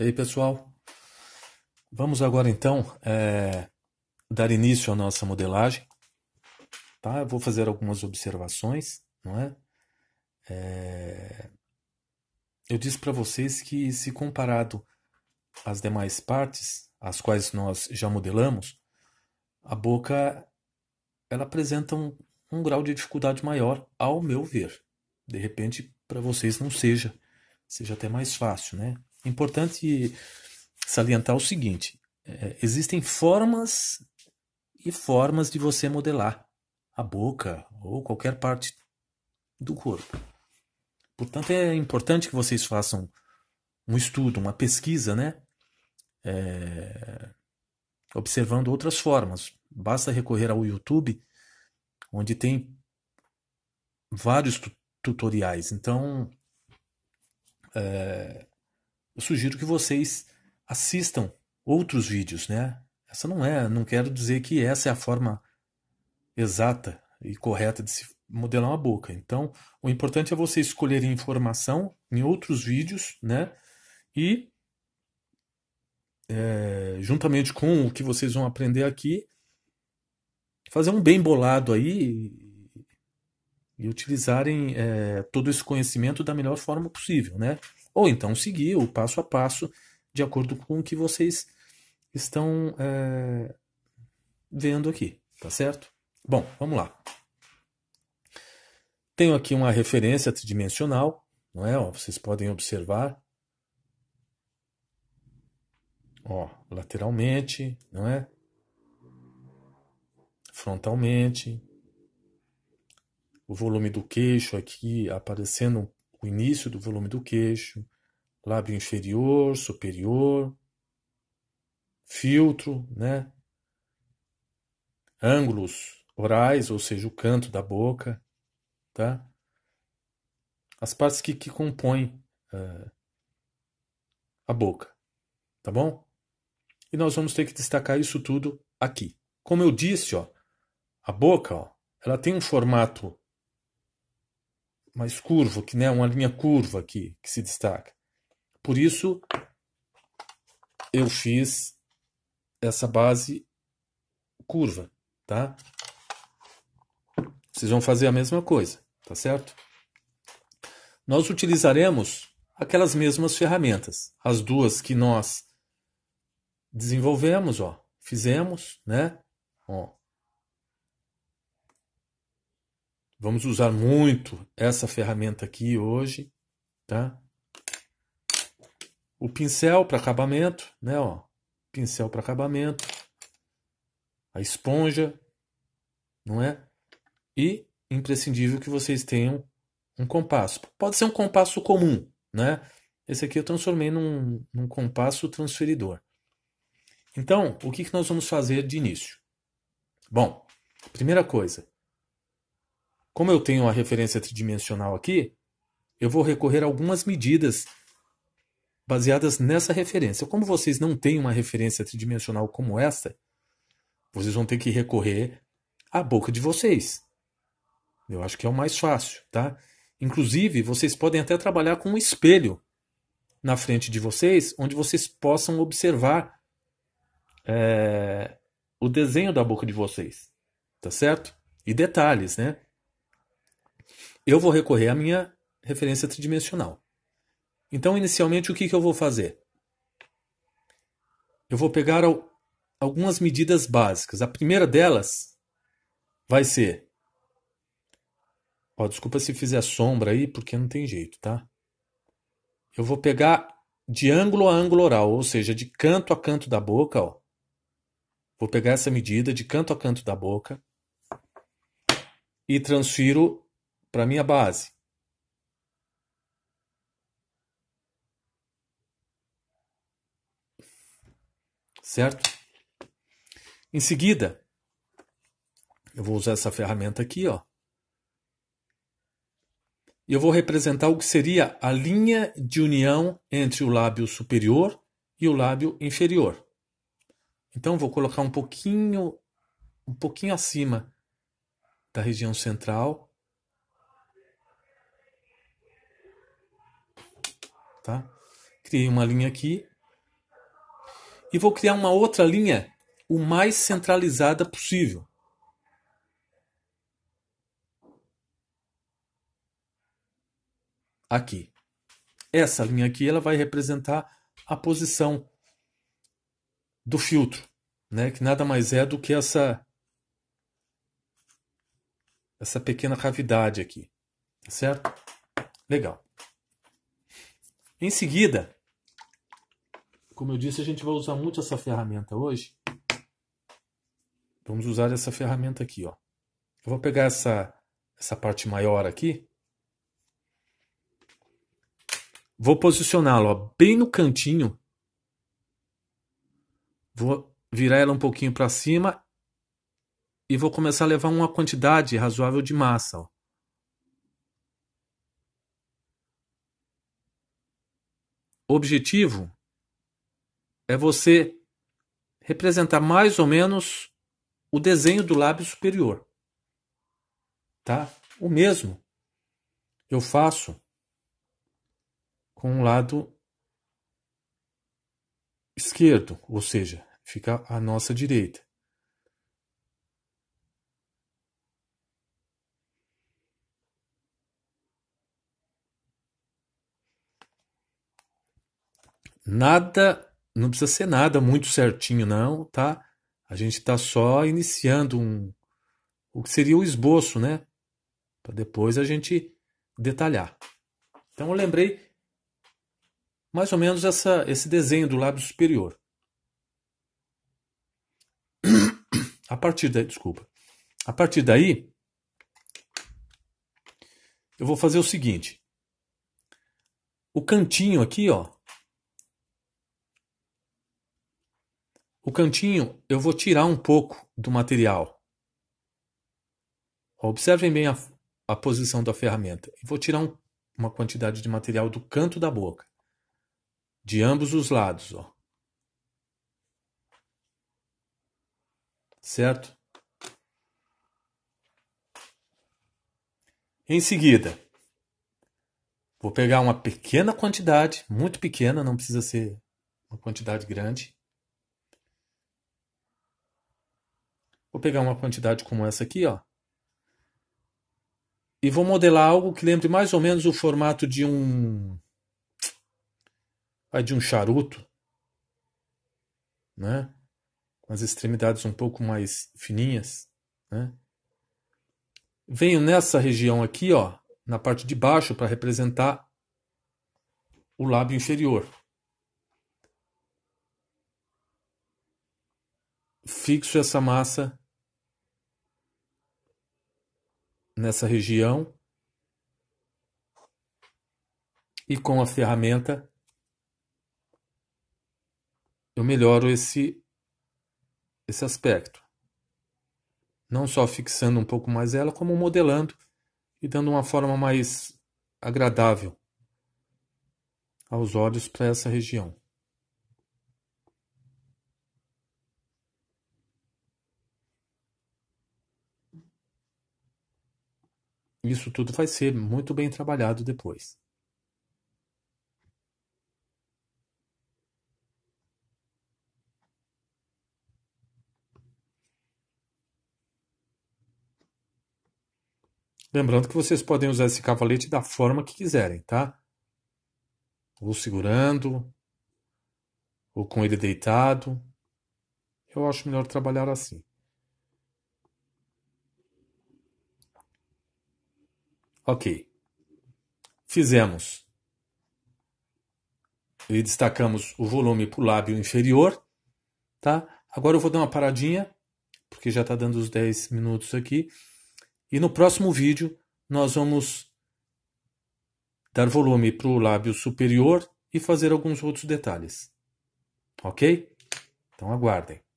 E aí, pessoal? Vamos agora então é, dar início à nossa modelagem. Tá? Eu vou fazer algumas observações, não é? é... Eu disse para vocês que, se comparado às demais partes, as quais nós já modelamos, a boca ela apresenta um, um grau de dificuldade maior, ao meu ver. De repente, para vocês não seja, seja até mais fácil, né? É importante salientar o seguinte: é, existem formas e formas de você modelar a boca ou qualquer parte do corpo. Portanto, é importante que vocês façam um estudo, uma pesquisa, né? É... Observando outras formas. Basta recorrer ao YouTube, onde tem vários tu tutoriais. Então, é eu sugiro que vocês assistam outros vídeos, né? Essa não é, não quero dizer que essa é a forma exata e correta de se modelar uma boca. Então, o importante é você escolher informação em outros vídeos, né? E é, juntamente com o que vocês vão aprender aqui, fazer um bem bolado aí e, utilizarem é, todo esse conhecimento da melhor forma possível, né? Ou então seguir o passo a passo de acordo com o que vocês estão é, vendo aqui, tá certo? Bom, vamos lá. Tenho aqui uma referência tridimensional, não é? vocês podem observar. Ó, lateralmente, não é? Frontalmente. O volume do queixo aqui aparecendo o início do volume do queixo, lábio inferior, superior, filtro, né? Ângulos orais, ou seja, o canto da boca, tá? As partes que, que compõem uh, a boca, tá bom? E nós vamos ter que destacar isso tudo aqui. Como eu disse, ó, a boca, ó, ela tem um formato mais curvo, que né, uma linha curva aqui que se destaca. Por isso eu fiz essa base curva, tá? Vocês vão fazer a mesma coisa, tá certo? Nós utilizaremos aquelas mesmas ferramentas, as duas que nós desenvolvemos, ó, fizemos, né? Ó, Vamos usar muito essa ferramenta aqui hoje, tá? O pincel para acabamento, né, ó? Pincel para acabamento. A esponja, não é? E imprescindível que vocês tenham um compasso. Pode ser um compasso comum, né? Esse aqui eu transformei num, num compasso transferidor. Então, o que, que nós vamos fazer de início? Bom, primeira coisa, como eu tenho a referência tridimensional aqui, eu vou recorrer a algumas medidas baseadas nessa referência. Como vocês não têm uma referência tridimensional como essa, vocês vão ter que recorrer à boca de vocês. Eu acho que é o mais fácil, tá? Inclusive, vocês podem até trabalhar com um espelho na frente de vocês, onde vocês possam observar é, o desenho da boca de vocês, tá certo? E detalhes, né? eu vou recorrer à minha referência tridimensional. Então, inicialmente, o que, que eu vou fazer? Eu vou pegar algumas medidas básicas. A primeira delas vai ser. Ó, desculpa se fizer sombra aí, porque não tem jeito, tá? Eu vou pegar de ângulo a ângulo oral, ou seja, de canto a canto da boca, ó. Vou pegar essa medida de canto a canto da boca e transfiro para minha base certo? Em seguida, eu vou usar essa ferramenta aqui, ó. E eu vou representar o que seria a linha de união entre o lábio superior e o lábio inferior. Então vou colocar um pouquinho um pouquinho acima da região central tá? Criei uma linha aqui e vou criar uma outra linha o mais centralizada possível. Aqui. Essa linha aqui ela vai representar a posição do filtro, né? Que nada mais é do que essa essa pequena cavidade aqui, tá certo? Legal. Em seguida, como eu disse, a gente vai usar muito essa ferramenta hoje. Vamos usar essa ferramenta aqui, ó. Eu vou pegar essa, essa parte maior aqui. Vou posicioná-la bem no cantinho. Vou virar ela um pouquinho para cima e vou começar a levar uma quantidade razoável de massa. Ó. objetivo é você representar mais ou menos o desenho do lábio superior. Tá? O mesmo eu faço com o lado esquerdo, ou seja, fica à nossa direita. Nada, não precisa ser nada muito certinho, não, tá? A gente está só iniciando um, o que seria o esboço, né? Para depois a gente detalhar. Então eu lembrei mais ou menos essa, esse desenho do lábio superior. A partir daí, desculpa. A partir daí, eu vou fazer o seguinte. O cantinho aqui, ó, O cantinho eu vou tirar um pouco do material. Observem bem a, a posição da ferramenta. Eu vou tirar um, uma quantidade de material do canto da boca, de ambos os lados, ó. Certo? Em seguida, vou pegar uma pequena quantidade, muito pequena, não precisa ser uma quantidade grande, Vou pegar uma quantidade como essa aqui, ó. E vou modelar algo que lembre mais ou menos o formato de um vai de um charuto, né? Com as extremidades um pouco mais fininhas, né? Venho nessa região aqui, ó, na parte de baixo para representar o lábio inferior. Fixo essa massa nessa região e com a ferramenta eu melhoro esse esse aspecto. Não só fixando um pouco mais ela, como modelando e dando uma forma mais agradável aos olhos para essa região. Isso tudo vai ser muito bem trabalhado depois. Lembrando que vocês podem usar esse cavalete da forma que quiserem, tá? Ou segurando, ou com ele deitado. Eu acho melhor trabalhar assim. Ok. Fizemos e destacamos o volume para o lábio inferior, tá? Agora eu vou dar uma paradinha, porque já está dando os 10 minutos aqui. E no próximo vídeo nós vamos dar volume para o lábio superior e fazer alguns outros detalhes. Ok? Então aguardem.